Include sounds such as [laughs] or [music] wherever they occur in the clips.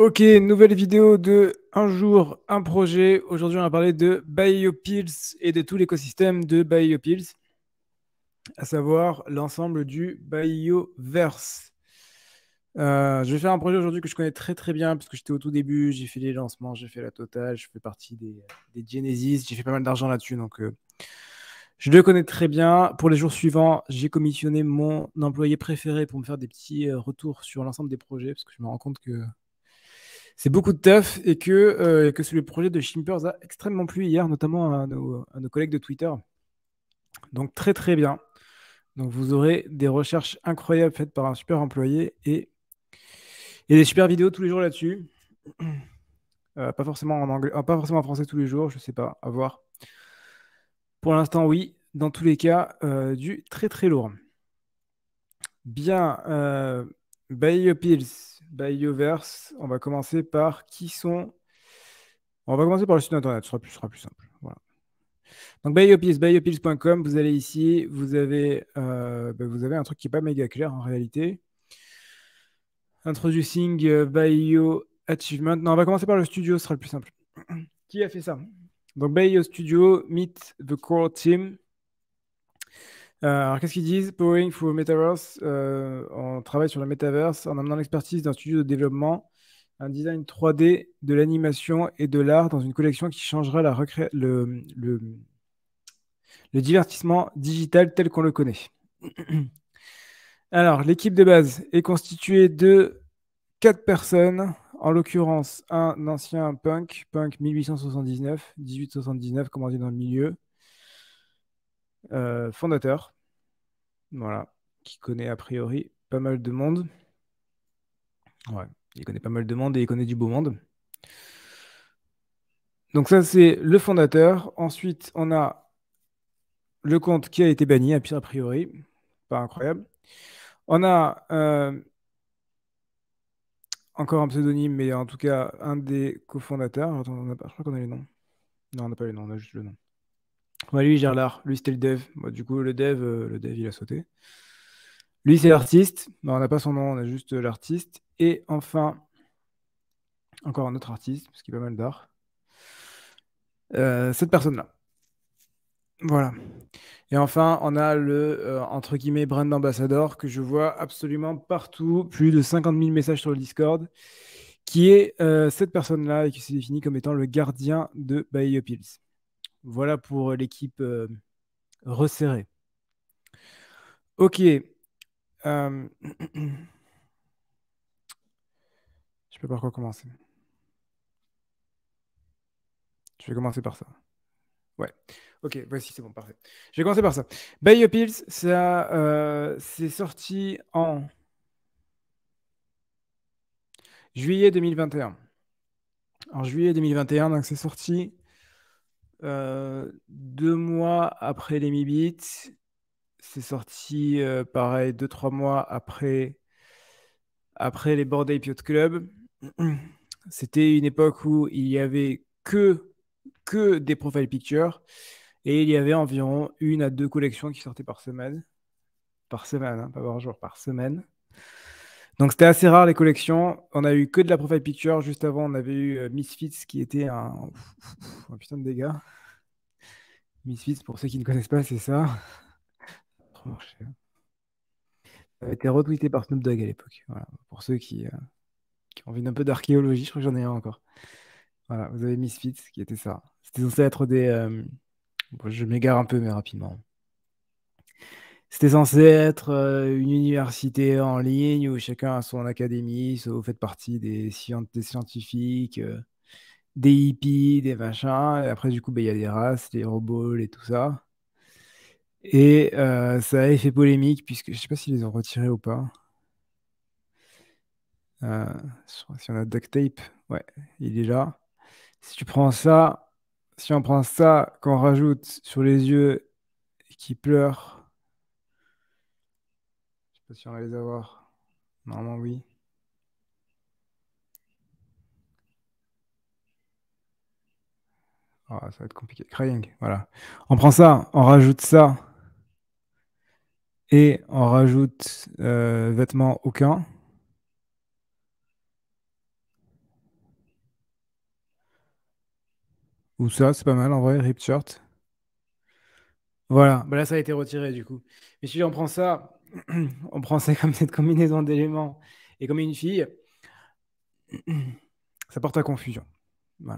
Ok, nouvelle vidéo de Un jour, un projet. Aujourd'hui, on va parler de BioPills et de tout l'écosystème de BioPills, à savoir l'ensemble du Bioverse. Euh, je vais faire un projet aujourd'hui que je connais très très bien puisque j'étais au tout début, j'ai fait les lancements, j'ai fait la totale, je fais partie des, Genesis, j'ai fait pas mal d'argent là-dessus donc euh, je le connais très bien. Pour les jours suivants, j'ai commissionné mon employé préféré pour me faire des petits euh, retours sur l'ensemble des projets parce que je me rends compte que c'est beaucoup de taf et que, euh, le projet de Shimpers a extrêmement plu hier, notamment à nos, collègues de Twitter. Donc très très bien. Donc vous aurez des recherches incroyables faites par un super employé et, et des super vidéos tous les jours là-dessus. [clears throat] Euh, pas forcément en anglais, euh, pas forcément en français tous les jours, je ne sais pas, à voir. Pour l'instant, oui. Dans tous les cas, du très très lourd. Bien, euh, Bay Pills, Bioverse, on va commencer par qui sont. On va commencer par le site internet, ce sera plus, sera plus simple. Donc Biopills, biopills.com, vous allez ici, vous avez, euh, ben, vous avez un truc qui n'est pas méga clair en réalité. Introducing euh, Bio Achievement. Non, on va commencer par le studio, ce sera le plus simple. [clears throat] Qui a fait ça Donc Bio Studio, Meet the Core Team. Euh, alors, qu'est-ce qu'ils disent Powering for Metaverse, euh, on travaille sur la Metaverse en amenant l'expertise d'un studio de développement, un design 3D, de l'animation et de l'art dans une collection qui changera le, divertissement digital tel qu'on le connaît. [clears throat] Alors, l'équipe de base est constituée de quatre personnes, en l'occurrence un ancien punk, punk 1879, 1879 comme on dit dans le milieu, euh, fondateur, voilà, qui connaît a priori pas mal de monde. il connaît pas mal de monde et il connaît du beau monde. Donc ça, c'est le fondateur. Ensuite, on a le compte qui a été banni, a priori. Pas incroyable. On a euh, encore un pseudonyme, mais en tout cas un des cofondateurs. on je crois qu'on a les noms. Non, on n'a pas les noms, on a juste le nom il lui, l'art. Lui, c'était le dev. du coup, le dev, euh, le dev, il a sauté. Lui, c'est l'artiste. on n'a pas son nom, on a juste l'artiste. Et enfin, encore un autre artiste, parce qu'il y a pas mal d'art. Euh, cette personne-là. Voilà. Et enfin, on a le euh, entre guillemets brand ambassador que je vois absolument partout, plus de 50 000 messages sur le Discord, qui est cette personne-là et qui s'est définie comme étant le gardien de Bayopils. Pills. Voilà pour euh, l'équipe euh, resserrée. Ok. Euh, [clears throat] je peux par quoi commencer Je vais commencer par ça. Ouais. Ok, voici, c'est bon, parfait. Je vais commencer par ça. Pills, ça c'est sorti en juillet 2021. En juillet 2021, donc c'est sorti euh, deux mois après les Mi c'est sorti euh, pareil, deux, trois mois après, après les Bordets Piot Club. [clears throat] C'était une époque où il y avait que, que des profile pictures et il y avait environ une à deux collections qui sortaient par semaine. Par semaine, hein, pas par jour, par semaine. Donc c'était assez rare les collections. On a eu que de la profile picture. Juste avant, on avait eu euh, Misfits qui était un, [laughs] putain de dégâts. Misfits, pour ceux qui ne connaissent pas, c'est ça. [laughs] Hein. Ça a été retweeté par Snoop Dogg à l'époque. Pour ceux euh, qui, ont envie d'un peu d'archéologie, je crois que j'en ai un encore. Voilà, vous avez Misfits qui était ça. C'était censé être des. Euh, je m'égare un peu, mais rapidement. C'était censé être euh, une université en ligne où chacun a son académie, soit vous faites partie des, scientifiques, euh, des hippies, des machins. Et après, du coup, bah, il y a des races, des robots et tout ça. Et euh, ça a fait polémique, puisque je ne sais pas s'ils les ont retirés ou pas. si on a duct tape, ouais, il est là. Si tu prends ça, si on prend ça, qu'on rajoute sur les yeux qui pleurent, si on va les avoir. Normalement, oui. Oh, ça va être compliqué. Crying, voilà. On prend ça, on rajoute ça. Et on rajoute euh, vêtements aucun. Ou ça, c'est pas mal en vrai, ripped shirt. Voilà, bah, là ça a été retiré du coup. Mais si on prend ça, [clears throat] on prend ça comme cette combinaison d'éléments et comme une fille, [clears throat] ça porte à confusion.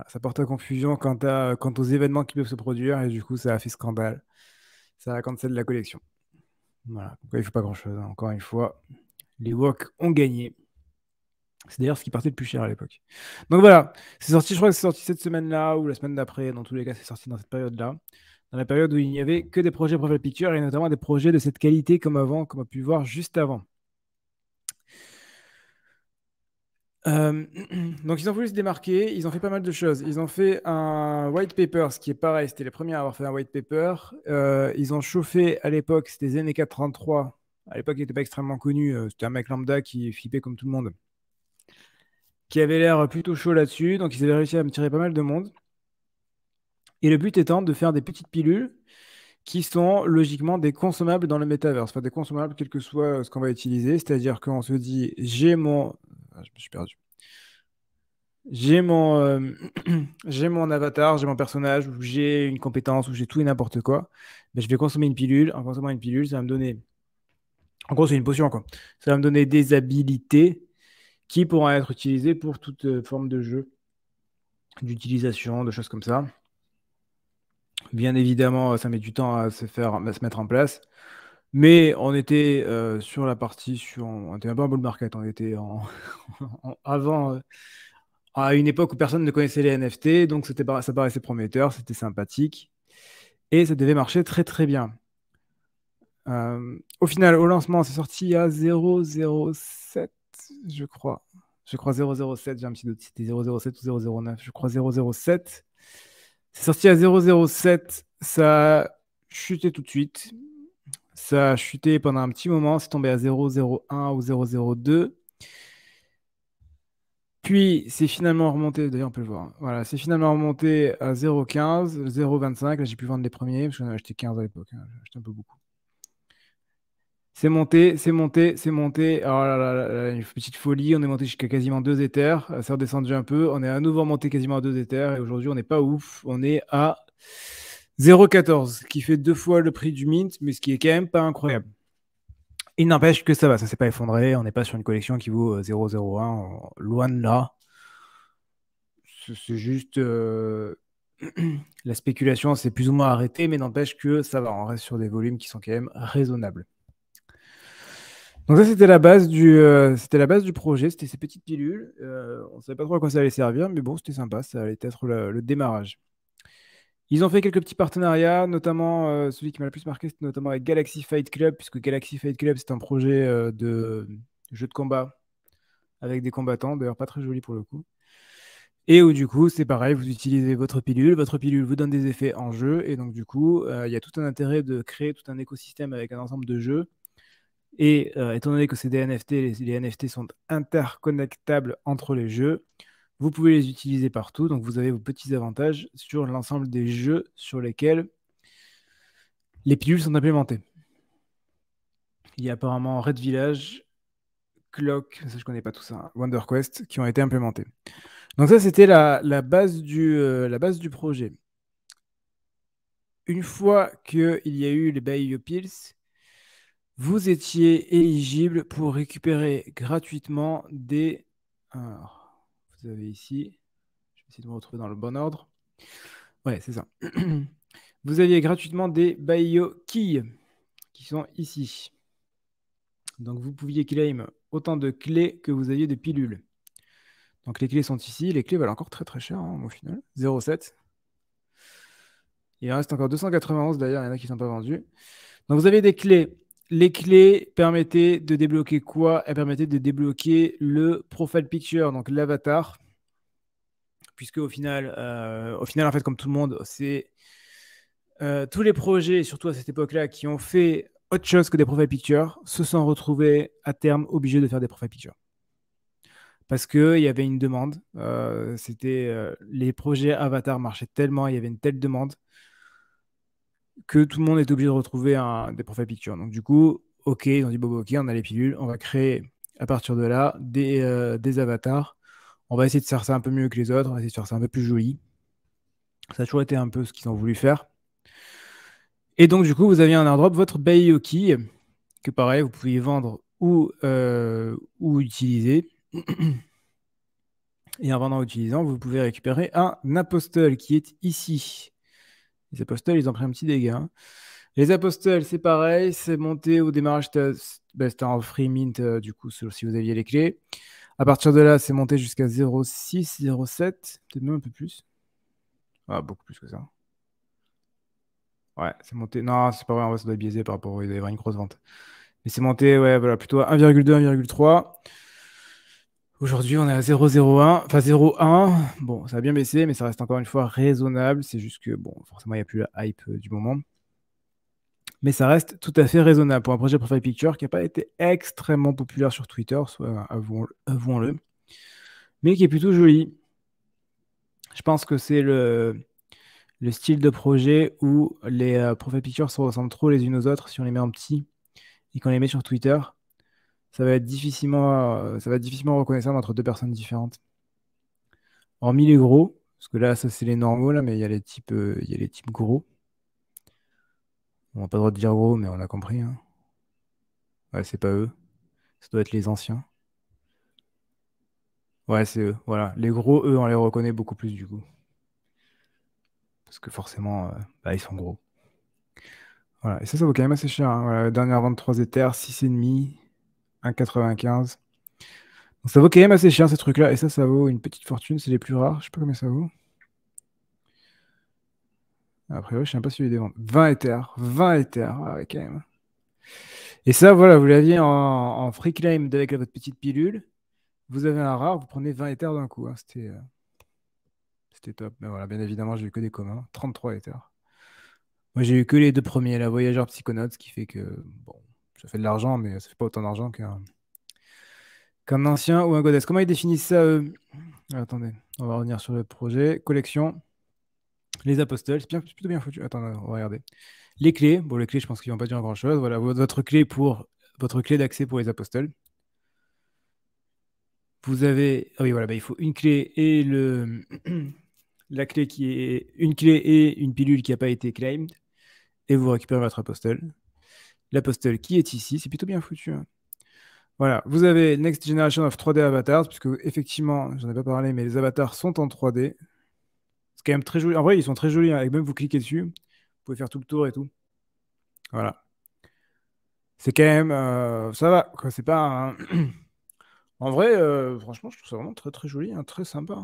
ça porte à confusion quant, aux événements qui peuvent se produire et du coup, ça a fait scandale. Ça a de la collection. Voilà, il ne faut pas grand-chose. Hein. Encore une fois, les Wok ont gagné. C'est d'ailleurs ce qui partait le plus cher à l'époque. Donc voilà, c'est sorti, je crois que c'est sorti cette semaine-là ou la semaine d'après. Dans tous les cas, c'est sorti dans cette période-là dans la période où il n'y avait que des projets Profile Picture et notamment des projets de cette qualité comme avant, comme on a pu voir juste avant. Euh, [clears throat] donc ils ont voulu se démarquer, ils ont fait pas mal de choses. Ils ont fait un white paper, ce qui est pareil, c'était les premiers à avoir fait un white paper. Euh, ils ont chauffé à l'époque, c'était Zeneca 33. À l'époque, il n'était pas extrêmement connu. Euh, c'était un mec lambda qui flippait comme tout le monde, qui avait l'air plutôt chaud là-dessus. Donc ils avaient réussi à me tirer pas mal de monde. Et le but étant de faire des petites pilules qui sont logiquement des consommables dans le métaverse. des consommables, quel que soit euh, ce qu'on va utiliser. C'est-à-dire qu'on se dit, j'ai mon. Ah, je me suis perdu. J'ai mon, euh, [clears throat] j'ai mon avatar, j'ai mon personnage, ou j'ai une compétence, ou j'ai tout et n'importe quoi. Ben, je vais consommer une pilule. En consommant une pilule, ça va me donner. En gros, c'est une potion, quoi. Ça va me donner des habilités qui pourront être utilisées pour toute euh, forme de jeu, d'utilisation, de choses comme ça. Bien évidemment, ça met du temps à se faire, à se mettre en place. Mais on était euh, sur la partie, sur, on était un peu en bull market, on était [laughs] avant, euh, à une époque où personne ne connaissait les NFT, donc ça paraissait prometteur, c'était sympathique, et ça devait marcher très très bien. Euh, au final, au lancement, c'est sorti à 0,07, je crois. Je crois 0,07, j'ai un petit doute, c'était 0,07 ou 0,09, je crois 0,07. C'est sorti à 0,07. Ça a chuté tout de suite. Ça a chuté pendant un petit moment. C'est tombé à 0,01 ou 0,02. Puis c'est finalement remonté, d'ailleurs on peut le voir. Voilà, c'est finalement remonté à 0,15, 0,25. Là j'ai pu vendre les premiers parce que j'en acheté 15 à l'époque. Hein. J'ai acheté un peu beaucoup. C'est monté, c'est monté, c'est monté. Alors oh là, là, une petite folie, on est monté jusqu'à quasiment 2 éthers. Ça redescend déjà un peu. On est à nouveau monté quasiment à 2 éthers. Et aujourd'hui, on n'est pas ouf. On est à 0,14, qui fait deux fois le prix du mint, mais ce qui est quand même pas incroyable. Il n'empêche que ça va, ça s'est pas effondré. On n'est pas sur une collection qui vaut 0,01, euh, loin de là. C'est juste. Euh, [clears throat] la spéculation s'est plus ou moins arrêtée, mais n'empêche que ça va. On reste sur des volumes qui sont quand même raisonnables. Donc ça, c'était la base du, euh, c'était la base du projet, c'était ces petites pilules. Euh, on ne savait pas trop à quoi ça allait servir, mais bon, c'était sympa, ça allait être le, démarrage. Ils ont fait quelques petits partenariats, notamment euh, celui qui m'a le plus marqué, c'était notamment avec Galaxy Fight Club, puisque Galaxy Fight Club, c'est un projet de jeu de combat avec des combattants, d'ailleurs pas très joli pour le coup. Et où du coup, c'est pareil, vous utilisez votre pilule, votre pilule vous donne des effets en jeu, et donc du coup, il y a tout un intérêt de créer tout un écosystème avec un ensemble de jeux et euh, étant donné que c'est des NFT, les, NFT sont interconnectables entre les jeux, vous pouvez les utiliser partout. Donc vous avez vos petits avantages sur l'ensemble des jeux sur lesquels les pilules sont implémentées. Il y a apparemment Red Village, Clock, ça je connais pas tout ça, hein, Wonder Quest qui ont été implémentés. Donc ça c'était euh, la, base du, projet. Une fois qu'il y a eu les Bayou Pills, vous étiez éligible pour récupérer gratuitement des. Alors, vous avez ici. Je vais essayer de me retrouver dans le bon ordre. Ouais, c'est ça. [clears throat] Vous aviez gratuitement des Bayo Keys qui sont ici. Donc, vous pouviez claim autant de clés que vous aviez de pilules. Donc, les clés sont ici. Les clés valent encore très très cher hein, au final. 0,7. Il reste encore 291 d'ailleurs, il y en a qui ne sont pas vendus. Donc vous avez des clés les clés permettaient de débloquer quoi Elles permettaient de débloquer le profile picture, donc l'avatar. Puisque au final, euh, au final, en fait, comme tout le monde, c'est euh, tous les projets, surtout à cette époque-là, qui ont fait autre chose que des profile pictures, se sont retrouvés à terme obligés de faire des profile pictures. Parce qu'il y avait une demande. Euh, c'était les projets avatar marchaient tellement, il y avait une telle demande que tout le monde est obligé de retrouver un, des profils pictures. Donc, du coup, OK, ils ont dit Bobo, OK, on a les pilules, on va créer à partir de là euh, des, avatars. On va essayer de faire ça un peu mieux que les autres, on va essayer de faire ça un peu plus joli. Ça a toujours été un peu ce qu'ils ont voulu faire. Et donc, du coup, vous aviez un airdrop, votre Bayoki, que pareil, vous pouviez vendre ou, euh, ou utiliser. Et en vendant ou utilisant, vous pouvez récupérer un apostle qui est ici. Les apostels, ils ont pris un petit dégât. Les apostels, c'est pareil, c'est monté au démarrage, c'était en free mint, euh, du coup, si vous aviez les clés. À partir de là, c'est monté jusqu'à 0,6, 0,7, peut-être même un peu plus. Ah, beaucoup plus que ça. Ouais, c'est monté. Non, c'est pas vrai, en ça doit être par rapport. à une grosse vente. Mais c'est monté, ouais, voilà, plutôt à 1,2, 1,3. Aujourd'hui, on est à 0,01, enfin 0,1. Bon, ça a bien baissé, mais ça reste encore une fois raisonnable. C'est juste que, bon, forcément, il n'y a plus la hype euh, du moment. Mais ça reste tout à fait raisonnable pour un projet Profile Picture qui n'a pas été extrêmement populaire sur Twitter, soit euh, avouons-le, mais qui est plutôt joli. Je pense que c'est le, style de projet où les euh, Profile Pictures se ressemblent trop les unes aux autres si on les met en petit et qu'on les met sur Twitter ça va être difficilement, euh, ça va difficilement reconnaissable entre deux personnes différentes. Hormis les gros, parce que là, ça c'est les normaux, là, mais il y a les types, euh, il y les types gros. On n'a pas le droit de dire gros, mais on a compris. Hein. Ouais, c'est pas eux. Ça doit être les anciens. Ouais, c'est eux. Voilà. Les gros, eux, on les reconnaît beaucoup plus du coup. Parce que forcément, euh, bah, ils sont gros. Voilà. Et ça, ça vaut quand même assez cher. Hein. Voilà. Dernière vente 3 éthers, 6,5. 1,95. Donc ça vaut quand même assez cher ces trucs-là. Et ça, ça vaut une petite fortune. C'est les plus rares. Je sais pas combien ça vaut. Après, je je sais pas si les des ventes. 20 éthers. 20 éthers. Ah quand même. Et ça, voilà, vous l'aviez en, free claim avec votre petite pilule. Vous avez un rare, vous prenez 20 éthers d'un coup. Hein. C'était... Euh, c'était top. Mais voilà, bien évidemment, j'ai eu que des communs. 33 éthers. Moi, j'ai eu que les deux premiers, la Voyageur Psychonautes, ce qui fait que, bon, ça fait de l'argent, mais ça fait pas autant d'argent qu'un ancien ou un goddess. Comment ils définissent ça Attendez, on va revenir sur le projet. Collection. Les apostoles. c'est plutôt bien foutu. Attendez, on va regarder. Les clés. Bon, les clés, je pense qu'ils vont pas dire grand chose. Voilà, votre clé pour votre clé d'accès pour les apostoles. Vous avez. Ah oui, voilà, bah, il faut une clé et le. [clears throat] La clé qui est une clé et une pilule qui n'a pas été claimed. Et vous récupérez votre apostole l'apostel qui est ici. C'est plutôt bien foutu. Hein. Voilà, vous avez Next Generation of 3D Avatars, puisque effectivement, j'en ai pas parlé, mais les avatars sont en 3D. C'est quand même très joli. En vrai, ils sont très jolis. Hein, et même vous cliquez dessus, vous pouvez faire tout le tour et tout. Voilà. C'est quand même. Euh, ça va, C'est pas. [clears throat] en vrai, euh, franchement, je trouve ça vraiment très très joli, hein, très sympa.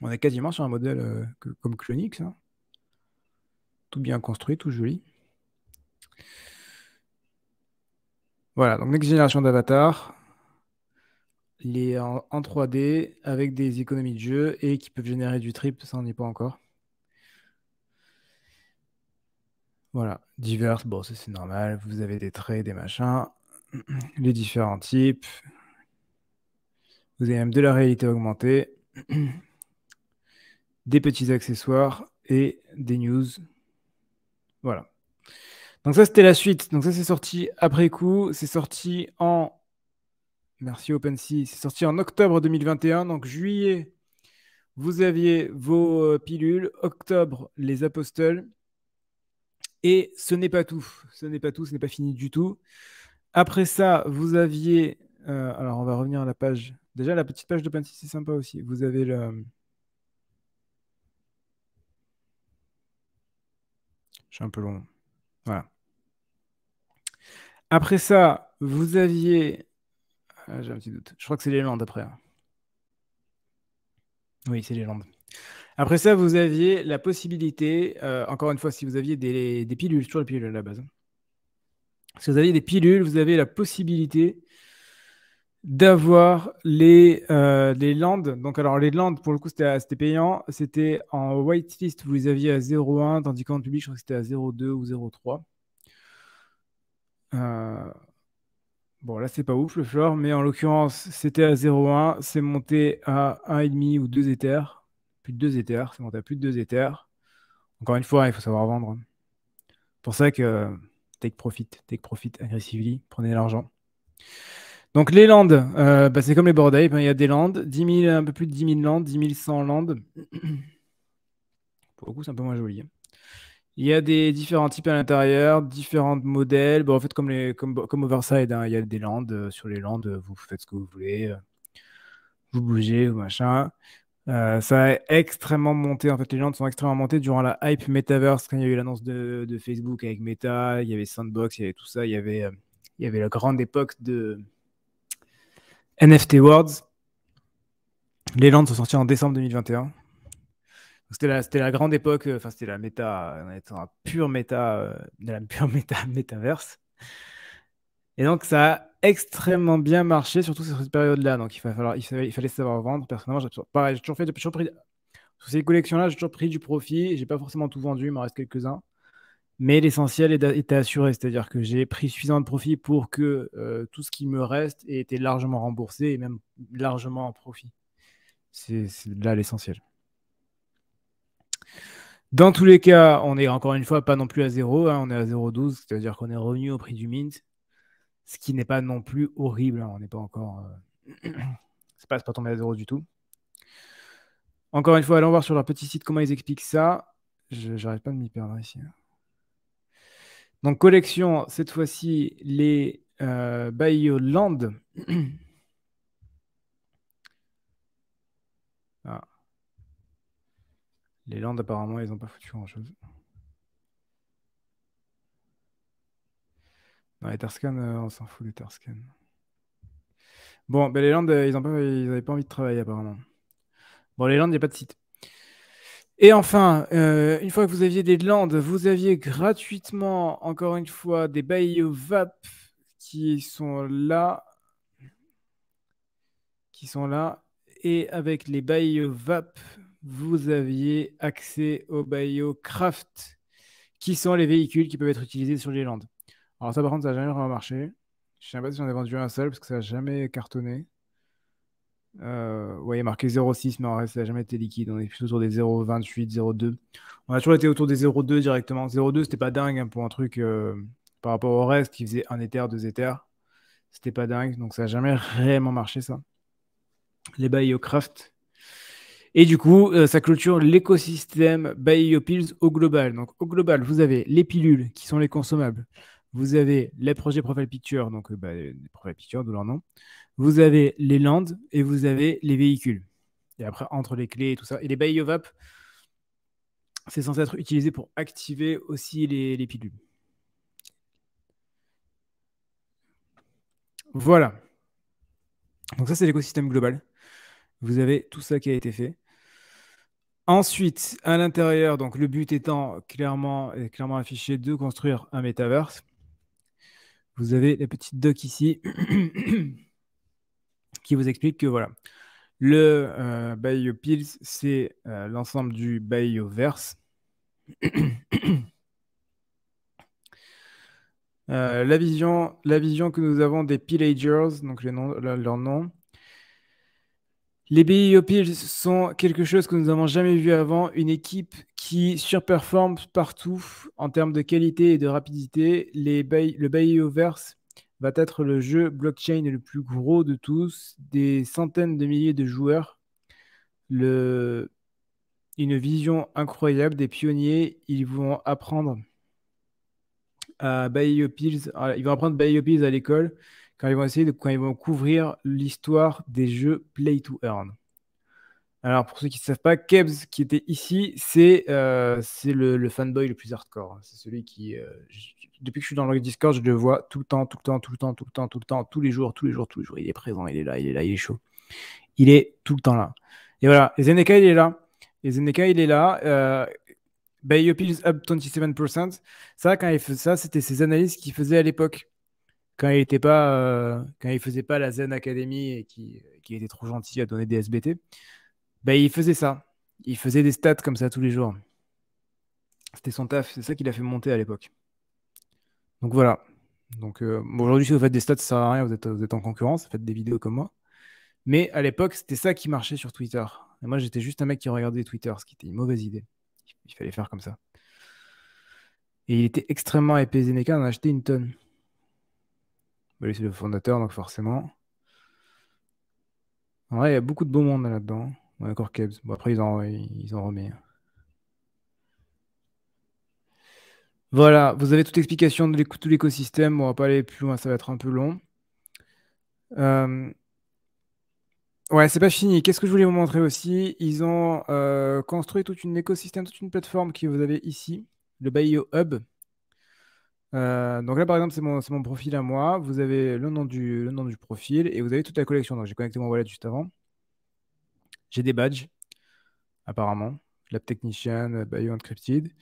On est quasiment sur un modèle euh, comme Clonix. Tout bien construit, tout joli. Voilà, donc Next génération d'Avatar, il en, 3D avec des économies de jeu et qui peuvent générer du trip, ça on n'y est pas encore. Voilà, divers, bon, ça c'est normal, vous avez des traits, des machins, [clears throat] les différents types, vous avez même de la réalité augmentée, [clears throat] des petits accessoires et des news. Voilà. Donc ça, c'était la suite. Donc ça, c'est sorti après coup. C'est sorti en... Merci OpenSea. C'est sorti en octobre 2021. Donc juillet, vous aviez vos euh, pilules. Octobre, les apostoles. Et ce n'est pas tout. Ce n'est pas tout. Ce n'est pas fini du tout. Après ça, vous aviez... Euh, alors, on va revenir à la page. Déjà, la petite page d'OpenSea, c'est sympa aussi. Vous avez le... Je suis un peu long. Voilà. Après ça, vous aviez. Ah, j'ai un petit doute. Je crois que c'est les Landes après. Hein. Oui, c'est les Landes. Après ça, vous aviez la possibilité, euh, encore une fois, si vous aviez des, des pilules, toujours les pilules à la base. Hein. Si vous aviez des pilules, vous avez la possibilité d'avoir les, euh, les landes. Donc, alors, les landes, pour le coup, c'était payant. C'était en whitelist, vous les aviez à 0,1, tandis qu'en public, je crois que c'était à 0,2 ou 0,3. Euh, bon, là, c'est pas ouf le floor, mais en l'occurrence, c'était à 0,1. C'est monté à 1,5 ou 2 éthers. Plus de 2 éthers. C'est monté à plus de 2 éthers. Encore une fois, hein, il faut savoir vendre. pour ça que euh, take profit, take profit agressively, prenez l'argent. Donc, les landes, euh, bah, c'est comme les bordeaux, ben, Il y a des landes, un peu plus de 10 000 landes, 10 100 landes. [coughs] pour le coup, c'est un peu moins joli. Hein. Il y a des différents types à l'intérieur, différents modèles. Bon, en fait, comme, les, comme, comme Overside, hein, il y a des landes. Euh, sur les landes, euh, vous faites ce que vous voulez. Euh, vous bougez, ou machin. ça a extrêmement monté. En fait, les landes sont extrêmement montées durant la hype Metaverse. Quand il y a eu l'annonce de, de, Facebook avec Meta, il y avait Sandbox, il y avait tout ça. Il y avait, il y avait la grande époque de NFT Worlds. Les landes sont sorties en décembre 2021. C'était la, grande époque, euh, enfin, c'était la méta, on était la pure méta, euh, de la pure [laughs] méta, métaverse. Et donc, ça a extrêmement bien marché, surtout sur cette période-là. Donc, il, fallait, savoir vendre. Personnellement, j'ai fait, j'ai toujours sur ces collections-là, j'ai toujours pris du profit. J'ai pas forcément tout vendu, il m'en reste quelques-uns. Mais l'essentiel était assuré, c'est-à-dire que j'ai pris suffisamment de profit pour que euh, tout ce qui me reste ait été largement remboursé et même largement en profit. c'est là l'essentiel. Dans tous les cas, on est encore une fois pas non plus à zéro. Hein. on est à 0,12, c'est-à-dire qu'on est revenu au prix du mint, ce qui n'est pas non plus horrible, hein. on n'est pas encore... Euh... [clears throat] c'est pas, pas tombé à zéro du tout. Encore une fois, allons voir sur leur petit site comment ils expliquent ça. J'arrête pas de m'y perdre ici. Hein. Donc collection, cette fois-ci, les euh, Land. [clears throat] Les Landes, apparemment, ils n'ont pas foutu grand-chose. Non, les Tarscan, euh, on s'en fout des Tarscan. Bon, ben, les Landes, euh, ils n'avaient pas, pas envie de travailler, apparemment. Bon, les Landes, il n'y a pas de site. Et enfin, euh, une fois que vous aviez des Landes, vous aviez gratuitement, encore une fois, des Bayeux VAP qui sont là. Qui sont là. Et avec les Bayeux VAP, vous aviez accès au BioCraft, qui sont les véhicules qui peuvent être utilisés sur les Landes. Alors ça par contre, ça n'a jamais vraiment marché. Je ne sais pas si j'en ai vendu un seul, parce que ça n'a jamais cartonné. Euh, ouais, marqué 0,6, mais en reste ça n'a jamais été liquide. On est plutôt sur des 0,28, 0,2. On a toujours été autour des 0,2 directement. 0,2, c'était pas dingue hein, pour un truc euh, par rapport au reste qui faisait un éther, deux éthers. C'était pas dingue, donc ça n'a jamais vraiment [laughs] marché ça. Les BioCraft, et du coup, euh, ça clôture l'écosystème BioPills au global. Donc, au global, vous avez les pilules qui sont les consommables. Vous avez les projets Profile Picture, donc les euh, bah, euh, Profile Picture, de leur nom. Vous avez les landes et vous avez les véhicules. Et après, entre les clés et tout ça. Et les BioVap, c'est censé être utilisé pour activer aussi les pilules. Voilà. Donc ça, c'est l'écosystème global. Vous avez tout ça qui a été fait. Ensuite, à l'intérieur, donc le but étant clairement, euh, clairement affiché de construire un metaverse. Vous avez la petite doc ici [clears throat] qui vous explique que voilà, le euh, BioPills, c'est euh, l'ensemble du Bioverse. [clears throat] Euh, la, vision, la vision que nous avons des Pillagers, donc leur nom, les Pills sont quelque chose que nous n'avons jamais vu avant, une équipe qui surperforme partout en termes de qualité et de rapidité. Les le va être le jeu blockchain le plus gros de tous, des centaines de milliers de joueurs, le... une vision incroyable des pionniers, ils vont apprendre à Pills ils vont apprendre à l'école, quand ils vont essayer de, quand ils vont couvrir l'histoire des jeux Play to Earn. Alors, pour ceux qui ne savent pas, Kebs, qui était ici, c'est euh, le, fanboy le plus hardcore. Hein. C'est celui qui, euh, depuis que je suis dans le Discord, je le vois tout le temps, tout le temps, tout le temps, tout le temps, tout le temps, tous les jours, tous les jours, tous les jours. Il est présent, il est là, il est là, il est chaud. Il est tout le temps là. Et voilà, et il est là. Et il est là. Euh, up 27%. Ça, quand il fait ça, c'était ses analyses qu'il faisait à l'époque quand il était pas, euh, quand il faisait pas la Zen Academy et qui, était trop gentil à donner des SBT, bah, il faisait ça. Il faisait des stats comme ça tous les jours. C'était son taf, c'est ça qu'il a fait monter à l'époque. Donc voilà. Donc euh, aujourd'hui, si vous faites des stats, ça sert à rien, vous êtes, en concurrence, faites des vidéos comme moi. Mais à l'époque, c'était ça qui marchait sur Twitter. Et moi, j'étais juste un mec qui regardait Twitter, ce qui était une mauvaise idée. Il fallait faire comme ça. Et il était extrêmement épais. on en a acheté une tonne. Bah, c'est le fondateur, donc forcément. il y a beaucoup de beaux monde là-dedans. après, ils ont ils Voilà, vous avez toute explication de tout l'écosystème. On va pas aller plus loin, ça va être un peu long. Euh, ouais, c'est pas fini. Qu'est-ce que je voulais vous montrer aussi Ils ont euh, construit tout un écosystème, toute une plateforme que vous avez ici, le Bayo Hub. Euh, donc là, par exemple, c'est mon, profil à moi. Vous avez le nom, du, le nom du profil et vous avez toute la collection. Donc j'ai connecté mon wallet juste avant. J'ai des badges, apparemment. Lab Technician, euh, Bio Encrypted.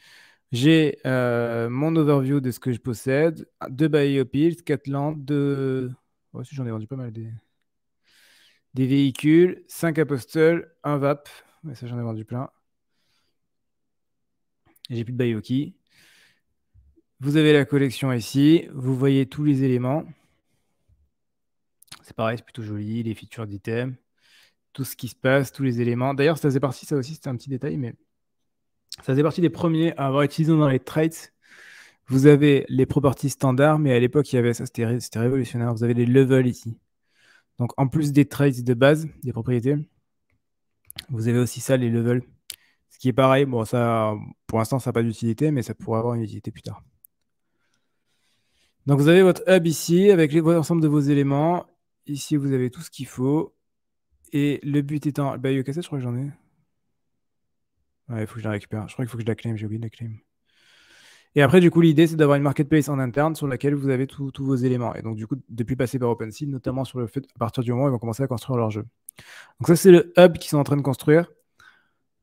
J'ai euh, mon overview de ce que je possède. Ah, deux Biopills, quatre 4 deux... Oh, j'en ai vendu pas mal des, des véhicules, cinq Apostles, un VAP. Mais ça, j'en ai vendu plein. J'ai plus de keys vous avez la collection ici, vous voyez tous les éléments. C'est pareil, c'est plutôt joli, les features d'item tout ce qui se passe, tous les éléments. D'ailleurs, ça faisait partie, ça aussi, c'était un petit détail, mais ça faisait partie des premiers à avoir utilisé dans les traits. Vous avez les properties standards, mais à l'époque, il y avait ça, c'était, révolutionnaire. Vous avez les levels ici. Donc, en plus des traits de base, des propriétés, vous avez aussi ça, les levels. Ce qui est pareil, bon, ça, pour l'instant, ça n'a pas d'utilité, mais ça pourrait avoir une utilité plus tard. Donc vous avez votre hub ici avec l'ensemble de vos éléments. Ici, vous avez tout ce qu'il faut. Et le but étant. Bah, il y a cassette, je crois que j'en ai. Ouais, il faut que je la récupère. Je crois qu'il faut que je la claim. J'ai oublié de la claim. Et après, du coup, l'idée, c'est d'avoir une marketplace en interne sur laquelle vous avez tous vos éléments. Et donc, du coup, depuis passer par OpenSea, notamment sur le fait à partir du moment où ils vont commencer à construire leur jeu. Donc, ça, c'est le hub qu'ils sont en train de construire.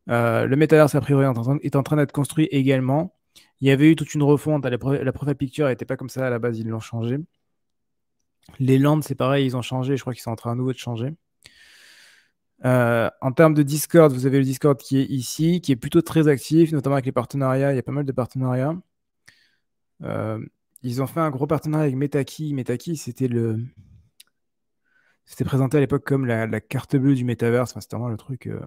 Euh, le metaverse, a priori, est en train d'être construit également. Il y avait eu toute une refonte. La, la Profile Picture n'était pas comme ça à la base, ils l'ont changé. Les Landes, c'est pareil, ils ont changé. Je crois qu'ils sont en train à nouveau de changer. Euh, en termes de Discord, vous avez le Discord qui est ici, qui est plutôt très actif, notamment avec les partenariats. Il y a pas mal de partenariats. Euh, ils ont fait un gros partenariat avec Metaki. Metaki, c'était le. C'était présenté à l'époque comme la, carte bleue du métavers. Enfin, c'était vraiment le truc euh,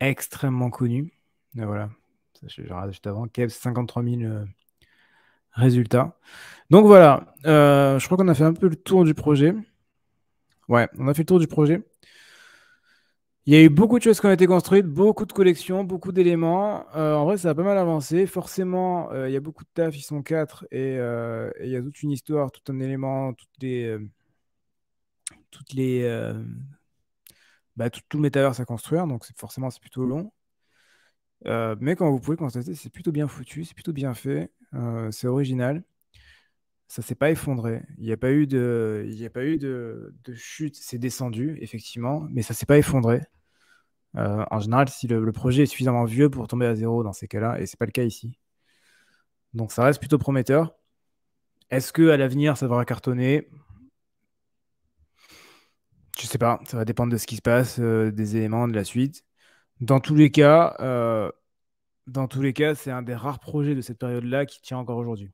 extrêmement connu. voilà juste avant. kev 53 000 résultats. Donc voilà, euh, je crois qu'on a fait un peu le tour du projet. Ouais, on a fait le tour du projet. Il y a eu beaucoup de choses qui ont été construites, beaucoup de collections, beaucoup d'éléments. Euh, en vrai, ça a pas mal avancé. Forcément, euh, il y a beaucoup de taf, ils sont quatre, et, il y a toute une histoire, tout un élément, toutes les, toutes les, bah, tout, le métaverse à construire. Donc, forcément, c'est plutôt long. Euh, mais comme vous pouvez constater, c'est plutôt bien foutu, c'est plutôt bien fait, euh, c'est original. Ça s'est pas effondré. Il n'y a pas eu de, chute. C'est descendu effectivement, mais ça s'est pas effondré. Euh, en général, si le, le, projet est suffisamment vieux pour tomber à zéro dans ces cas-là, et c'est pas le cas ici. Donc ça reste plutôt prometteur. Est-ce qu'à l'avenir ça va cartonner Je sais pas. Ça va dépendre de ce qui se passe, des éléments de la suite. Dans tous les cas, euh, dans tous les cas, c'est un des rares projets de cette période-là qui tient encore aujourd'hui.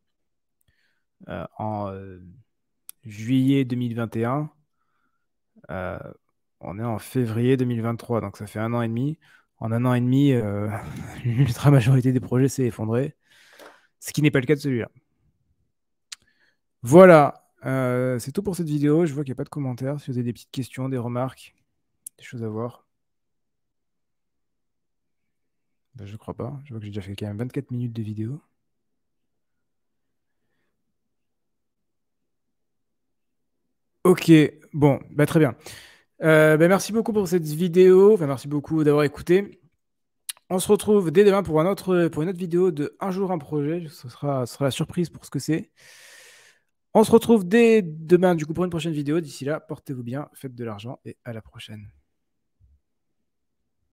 Euh, en euh, juillet 2021, on est en février 2023, donc ça fait un an et demi. En un an et demi, [laughs] l'ultra majorité des projets s'est effondrée, ce qui n'est pas le cas de celui-là. Voilà, c'est tout pour cette vidéo. Je vois qu'il n'y a pas de commentaires. Si vous avez des petites questions, des remarques, des choses à voir. Je bah, je crois pas. Je vois que j'ai déjà fait quand même 24 minutes de vidéo. Ok, bon, bah, très bien. Euh, bah, merci beaucoup pour cette vidéo. Enfin, merci beaucoup d'avoir écouté. On se retrouve dès demain pour, un autre, pour une autre vidéo de Un jour un projet. Ce sera, sera la surprise pour ce que c'est. On se retrouve dès demain du coup pour une prochaine vidéo. D'ici là, portez-vous bien, faites de l'argent et à la prochaine.